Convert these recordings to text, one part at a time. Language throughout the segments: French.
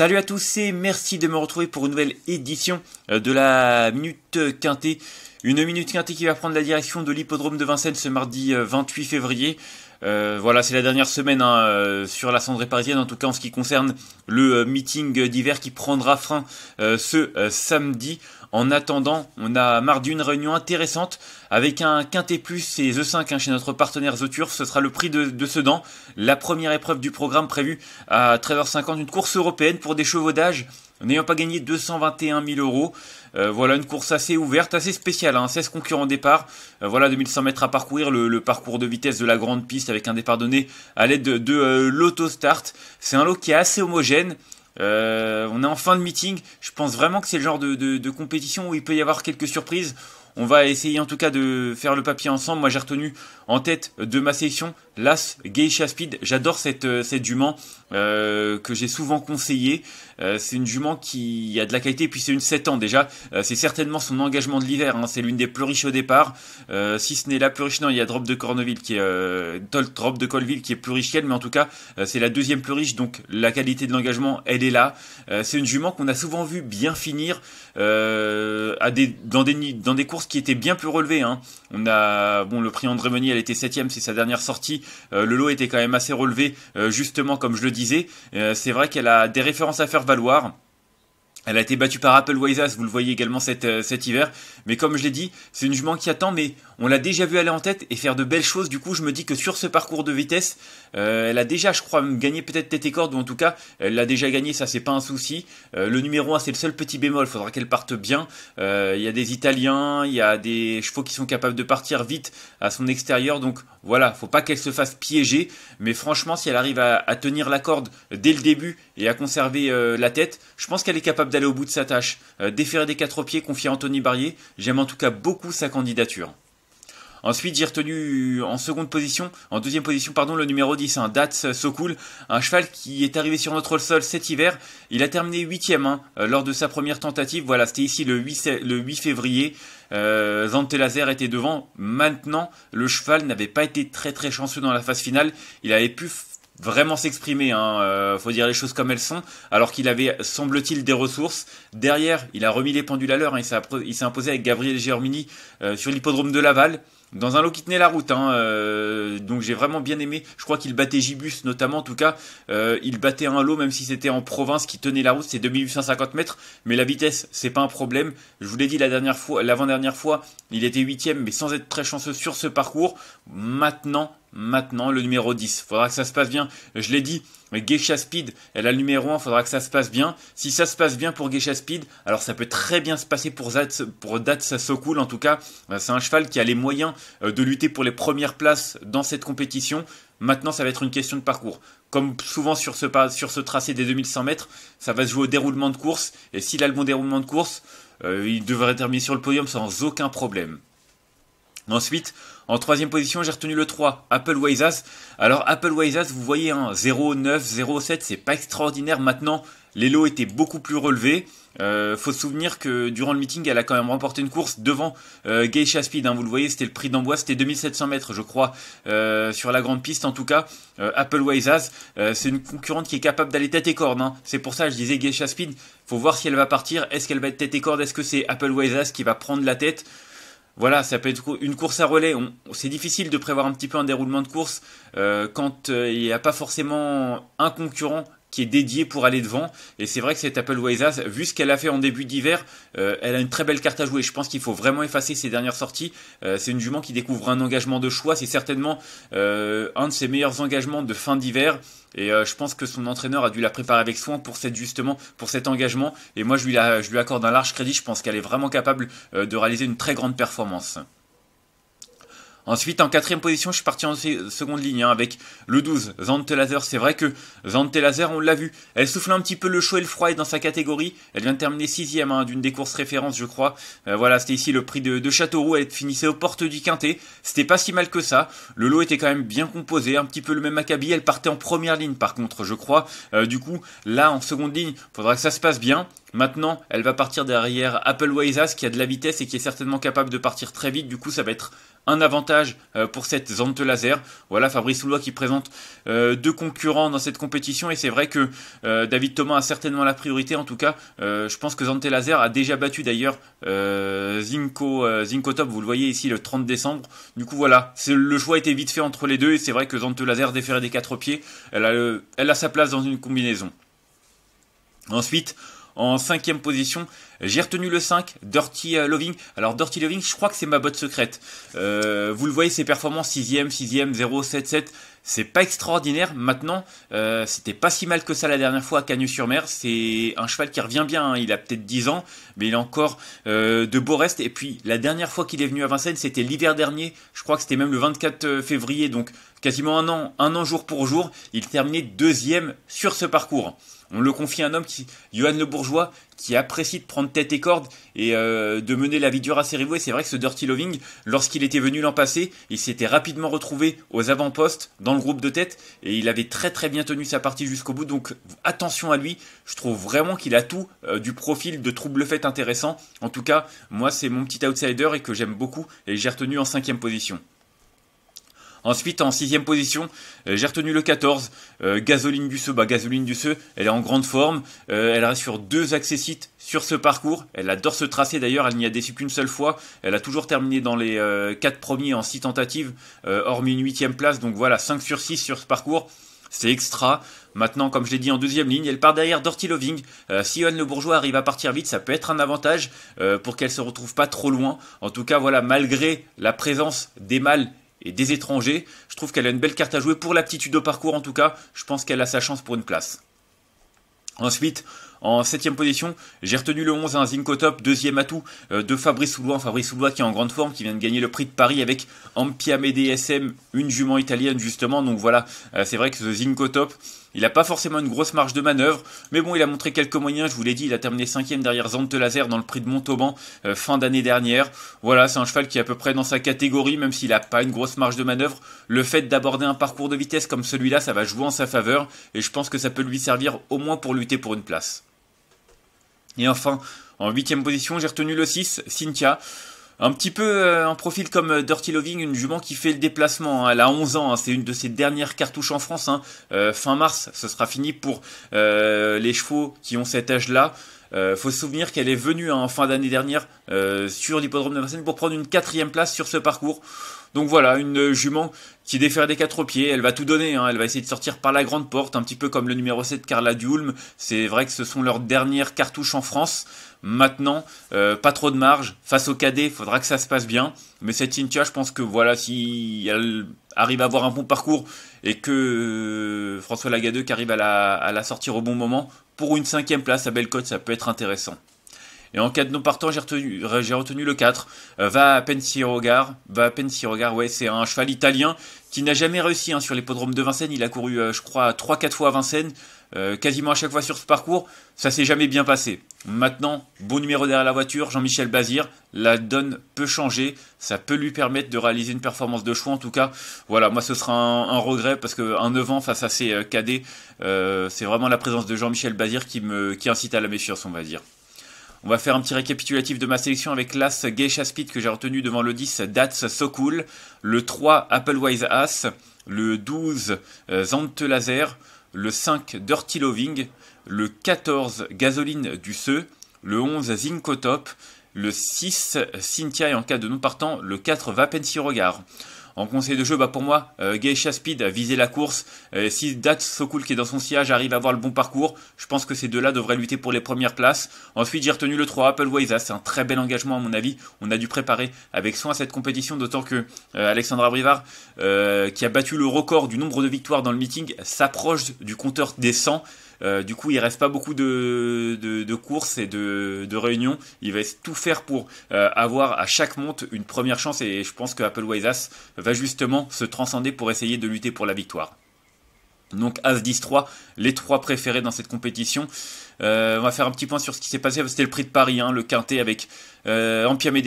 Salut à tous et merci de me retrouver pour une nouvelle édition euh, de la Minute Quintée. Une Minute Quintée qui va prendre la direction de l'hippodrome de Vincennes ce mardi 28 euh, février. Euh, voilà, c'est la dernière semaine hein, euh, sur la cendrée parisienne, en tout cas en ce qui concerne le euh, meeting d'hiver qui prendra fin ce samedi. En attendant, on a mardi une réunion intéressante avec un Quintet Plus et The 5 hein, chez notre partenaire The Ce sera le prix de, de, Sedan. La première épreuve du programme prévue à 13h50, une course européenne pour des chevaux d'âge N'ayant pas gagné 221 000 euros, euh, voilà une course assez ouverte, assez spéciale. Hein, 16 concurrents départ, euh, voilà 2100 mètres à parcourir, le, parcours de vitesse de la grande piste avec un départ donné à l'aide de, de euh, start. l'autostart. C'est un lot qui est assez homogène. on est en fin de meeting. Je pense vraiment que c'est le genre de, de compétition où il peut y avoir quelques surprises. On va essayer en tout cas de faire le papier ensemble. Moi, j'ai retenu en tête de ma section l'As Geisha Speed. J'adore cette, euh, cette jument euh, que j'ai souvent conseillée. Euh, c'est une jument qui a de la qualité, et puis c'est une 7 ans déjà. c'est certainement son engagement de l'hiver. Hein. C'est l'une des plus riches au départ. si ce n'est la plus riche, non, il y a Drop de Corneville qui est Drop de Colville qui est plus riche qu'elle, mais en tout cas, c'est la deuxième plus riche. Donc la qualité de l'engagement, elle est là. c'est une jument qu'on a souvent vu bien finir dans des dans des courses qui était bien plus relevé, Hein. On a bon le prix André Meunier, elle était septième, c'est sa dernière sortie. Euh, le lot était quand même assez relevé, euh, justement comme je le disais. Euh, c'est vrai qu'elle a des références à faire valoir. Elle a été battue par Apple As, vous le voyez également cet, euh, cet hiver. Mais comme je l'ai dit, c'est une jument qui attend, mais on l'a déjà vu aller en tête et faire de belles choses. Du coup, je me dis que sur ce parcours de vitesse, euh, elle a déjà, je crois, gagné peut-être tête et corde, ou en tout cas, elle l'a déjà gagné, ça c'est pas un souci. Euh, le numéro 1, c'est le seul petit bémol, Il faudra qu'elle parte bien. Il y a des Italiens, il y a des chevaux qui sont capables de partir vite à son extérieur, donc voilà, faut pas qu'elle se fasse piéger. Mais franchement, si elle arrive à, à tenir la corde dès le début et à conserver la tête, je pense qu'elle est capable d'aller au bout de sa tâche. Euh, déféré des quatre pieds, confier à Anthony Barrier, j'aime en tout cas beaucoup sa candidature. Ensuite, j'ai retenu en seconde position, en deuxième position, pardon, le numéro 10, un hein, Dats Sokul, un cheval qui est arrivé sur notre sol cet hiver. Il a terminé huitième hein, euh, lors de sa première tentative. Voilà, c'était ici le 8, février. Euh, Laser était devant. Maintenant, le cheval n'avait pas été très très chanceux dans la phase finale. Il avait pu vraiment s'exprimer. Hein, euh, faut dire les choses comme elles sont. Alors qu'il avait, semble-t-il, des ressources. Derrière, il a remis les pendules à l'heure. Hein, il s'est imposé avec Gabriel Germini euh, sur l'hippodrome de Laval. Dans un lot qui tenait la route, hein, euh, donc j'ai vraiment bien aimé. Je crois qu'il battait Gibus notamment, en tout cas, il battait un lot même si c'était en province qui tenait la route, c'est 2850 mètres, mais la vitesse c'est pas un problème. Je vous l'ai dit la dernière fois, l'avant dernière fois, il était huitième, mais sans être très chanceux sur ce parcours. Maintenant, maintenant le numéro 10. Faudra que ça se passe bien. Je l'ai dit, Geisha Speed, elle a le numéro 1, faudra que ça se passe bien. Si ça se passe bien pour Geisha Speed, alors ça peut très bien se passer pour pour Dat en tout cas. Euh, c'est un cheval qui a les moyens euh, de lutter pour les premières places dans cette compétition. Maintenant, ça va être une question de parcours. Comme souvent sur ce, sur ce tracé des 2100 mètres, ça va se jouer au déroulement de course. Et s'il a le bon déroulement de course, euh, il devrait terminer sur le podium sans aucun problème. Ensuite, en troisième position, j'ai retenu le 3, Apple as Alors Apple as vous voyez, 0,9, 0, 9, 0, c'est pas extraordinaire. Maintenant, les lots étaient beaucoup plus relevés. Euh, faut se souvenir que durant le meeting, elle a quand même remporté une course devant euh, Geisha Speed. Hein, vous le voyez, c'était le prix d'amboise. c'était 2700 mètres, je crois, euh, sur la grande piste. En tout cas, Apple as c'est une concurrente qui est capable d'aller tête et corde. Hein. C'est pour ça que je disais Geisha Speed. Faut voir si elle va partir. Est-ce qu'elle va être tête et corde Est-ce que c'est Apple as qui va prendre la tête voilà, ça peut être une course à relais. c'est difficile de prévoir un petit peu un déroulement de course euh, quand euh, il n'y a pas forcément un concurrent qui est dédiée pour aller devant. Et c'est vrai que cette Apple Waysas, vu ce qu'elle a fait en début d'hiver, euh, elle a une très belle carte à jouer. Je pense qu'il faut vraiment effacer ses dernières sorties. Euh, c'est une jument qui découvre un engagement de choix. C'est certainement euh, un de ses meilleurs engagements de fin d'hiver. Et je pense que son entraîneur a dû la préparer avec soin pour cette justement pour cet engagement. Et moi, je lui, je lui accorde un large crédit. Je pense qu'elle est vraiment capable de réaliser une très grande performance. Ensuite, en quatrième position, je suis parti en seconde ligne hein, avec le 12, Laser. C'est vrai que laser on l'a vu, elle souffle un petit peu le chaud et le froid dans sa catégorie. Elle vient de terminer sixième hein, d'une des courses références, je crois. Euh, voilà, c'était ici le prix de, de, Châteauroux. Elle finissait aux portes du Quintet. C'était pas si mal que ça. Le lot était quand même bien composé, un petit peu le même acabit. Elle partait en première ligne, par contre, je crois. Euh, du coup, là, en seconde ligne, faudra que ça se passe bien. Maintenant, elle va partir derrière Apple As, qui a de la vitesse et qui est certainement capable de partir très vite. Du coup, ça va être un avantage euh, pour cette Zante Laser. Voilà Fabrice Soulois qui présente euh, deux concurrents dans cette compétition et c'est vrai que euh, David Thomas a certainement la priorité en tout cas. je pense que Zante Laser a déjà battu d'ailleurs Zinko, Zinko Top, vous le voyez ici le 30 décembre. Du coup voilà, le choix était vite fait entre les deux et c'est vrai que Zante Laser déférée des quatre pieds, elle a, elle a sa place dans une combinaison. Ensuite, en cinquième position. J'ai retenu le 5, Dirty euh, Loving. Alors Dirty Loving, je crois que c'est ma botte secrète. Euh, vous le voyez, ses performances 6ème, 6ème, 0, 7, 7. C'est pas extraordinaire. Maintenant, euh, c'était pas si mal que ça la dernière fois à Cagnes-sur-Mer. C'est un cheval qui revient bien. Hein. Il a peut-être 10 ans, mais il a encore de beaux restes. Et puis, la dernière fois qu'il est venu à Vincennes, c'était l'hiver dernier. Je crois que c'était même le 24 février. Donc, quasiment un an, un an jour pour jour. Il terminait deuxième sur ce parcours. On le confie à un homme qui, Johan Le Bourgeois, qui apprécie de prendre tête et corde et euh, de mener la vie dure à ses rivaux. Et c'est vrai que ce Dirty Loving, lorsqu'il était venu l'an passé, il s'était rapidement retrouvé aux avant-postes dans le groupe de tête et il avait très très bien tenu sa partie jusqu'au bout. Donc attention à lui. Je trouve vraiment qu'il a tout euh, du profil de trouble fête intéressant. En tout cas, moi c'est mon petit outsider et que j'aime beaucoup et j'ai retenu en cinquième position. Ensuite, en sixième position, euh, j'ai retenu le 14, euh, Gasoline du bah, Gasoline du elle est en grande forme. Euh, elle reste sur deux sites sur ce parcours. Elle adore ce tracé d'ailleurs. Elle n'y a déçu qu'une seule fois. Elle a toujours terminé dans les quatre premiers en six tentatives, hormis une huitième place. Donc voilà, 5 sur 6 sur ce parcours. C'est extra. Maintenant, comme je l'ai dit en deuxième ligne, elle part derrière Dorty Loving. si Johan Le Bourgeois arrive à partir vite, ça peut être un avantage pour qu'elle se retrouve pas trop loin. En tout cas, voilà, malgré la présence des mâles et des étrangers. Je trouve qu'elle a une belle carte à jouer pour l'aptitude au parcours en tout cas. Je pense qu'elle a sa chance pour une place. Ensuite, en septième position, j'ai retenu le 11 à un Zincotop, deuxième atout euh, de Fabrice Soulois. Fabrice Soulois qui est en grande forme, qui vient de gagner le prix de Paris avec Ampia DSM, une jument italienne justement. Donc voilà, euh, c'est vrai que ce Zincotop, il n'a pas forcément une grosse marge de manœuvre, mais bon, il a montré quelques moyens. Je vous l'ai dit, il a terminé cinquième derrière Zante Laser dans le prix de Montauban euh, fin d'année dernière. Voilà, c'est un cheval qui est à peu près dans sa catégorie, même s'il n'a pas une grosse marge de manœuvre. Le fait d'aborder un parcours de vitesse comme celui-là, ça va jouer en sa faveur, et je pense que ça peut lui servir au moins pour lutter pour une place. Et enfin, en huitième position, j'ai retenu le 6, Cynthia. Un petit peu euh, un profil comme euh, Dirty Loving, une jument qui fait le déplacement. Hein. Elle a 11 ans, hein. c'est une de ses dernières cartouches en France. Hein. Euh, fin mars, ce sera fini pour les chevaux qui ont cet âge-là. il faut se souvenir qu'elle est venue en fin d'année dernière sur l'hippodrome de Marseille pour prendre une quatrième place sur ce parcours. Donc voilà, une jument qui défère des quatre pieds, elle va tout donner, hein. elle va essayer de sortir par la grande porte, un petit peu comme le numéro 7 Carla Hulme, C'est vrai que ce sont leurs dernières cartouches en France. Maintenant, euh, pas trop de marge. Face au cadet, faudra que ça se passe bien. Mais cette Cynthia, je pense que voilà, si elle arrive à avoir un bon parcours et que euh, François Lagadeux arrive à la, à la sortir au bon moment, pour une cinquième place à Bellecote, ça peut être intéressant. Et en cas de non partant, j'ai retenu, j'ai retenu le 4. Euh, va à Pensirogar. Va à regard. ouais, c'est un cheval italien qui n'a jamais réussi hein, sur l'hippodrome de Vincennes. Il a couru, euh, je crois, 3-4 fois à Vincennes, euh, quasiment à chaque fois sur ce parcours. Ça s'est jamais bien passé. Maintenant, bon numéro derrière la voiture, Jean-Michel Bazir. La donne peut changer. Ça peut lui permettre de réaliser une performance de choix. En tout cas, voilà, moi ce sera un, regret parce que qu'un 9 ans face à ses cadets, c'est vraiment la présence de Jean-Michel Bazir qui, me, qui incite à la méfiance, on va dire. On va faire un petit récapitulatif de ma sélection avec l'As Geisha Speed que j'ai retenu devant le 10 Dats So Cool, le 3 Applewise As, le 12 euh, Zante Laser, le 5 Dirty Loving, le 14 Gasoline du Se, le 11 Zincotop, le 6 Cynthia et en cas de non partant, le 4 Vapensi Regard. En conseil de jeu, bah pour moi, euh, Geisha Speed, visé la course. Euh, si Dat Sokul qui est dans son sillage arrive à avoir le bon parcours, je pense que ces deux-là devraient lutter pour les premières places. Ensuite, j'ai retenu le 3 Apple Ways. C'est un très bel engagement à mon avis. On a dû préparer avec soin cette compétition, d'autant que euh, Alexandra Brivard, euh, qui a battu le record du nombre de victoires dans le meeting, s'approche du compteur des 100. Euh, du coup, il reste pas beaucoup de, de, courses et de, de, réunions. Il va tout faire pour euh, avoir à chaque monte une première chance et je pense que Apple Wise va justement se transcender pour essayer de lutter pour la victoire. Donc As-10 3, les trois préférés dans cette compétition. Euh, on va faire un petit point sur ce qui s'est passé. C'était le prix de Paris, hein, le quintet avec euh, Ampiam et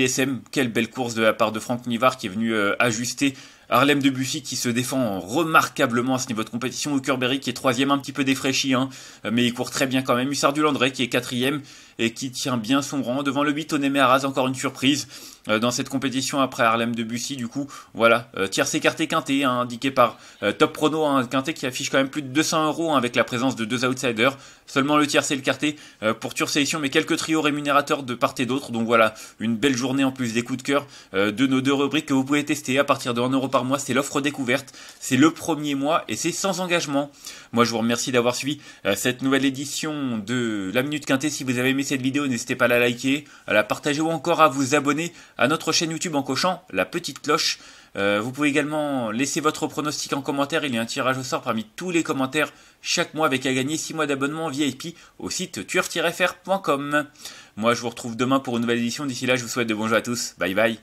Quelle belle course de la part de Franck Nivard qui est venu euh, ajuster. Harlem Debussy qui se défend remarquablement à ce niveau de compétition. Huckerberry qui est troisième, un petit peu défraîchi, hein, mais il court très bien quand même. Hussard du qui est quatrième et qui tient bien son rang. Devant le 8, Onemé Arras, encore une surprise euh, dans cette compétition après Harlem de Bussy. Du coup, voilà, euh, tiercé écarté quintet, hein, indiqué par euh, Top Prono, un hein, quintet qui affiche quand même plus de 200 euros hein, avec la présence de deux outsiders. Seulement le tiers et le quartet euh, pour Tour Sélection, mais quelques trios rémunérateurs de part et d'autre. Donc voilà, une belle journée en plus des coups de cœur de nos deux rubriques que vous pouvez tester à partir de 1 euro par mois. C'est l'offre découverte, c'est le premier mois et c'est sans engagement. Moi, je vous remercie d'avoir suivi cette nouvelle édition de La Minute Quintet. Si vous avez aimé cette vidéo, n'hésitez pas à la liker, à la partager ou encore à vous abonner à notre chaîne YouTube en cochant la petite cloche. Euh, vous pouvez également laisser votre pronostic en commentaire. Il y a un tirage au sort parmi tous les commentaires chaque mois avec à gagner 6 mois d'abonnement VIP au site tueur-fr.com. Moi, je vous retrouve demain pour une nouvelle édition. D'ici là, je vous souhaite de bons jeux à tous. Bye bye.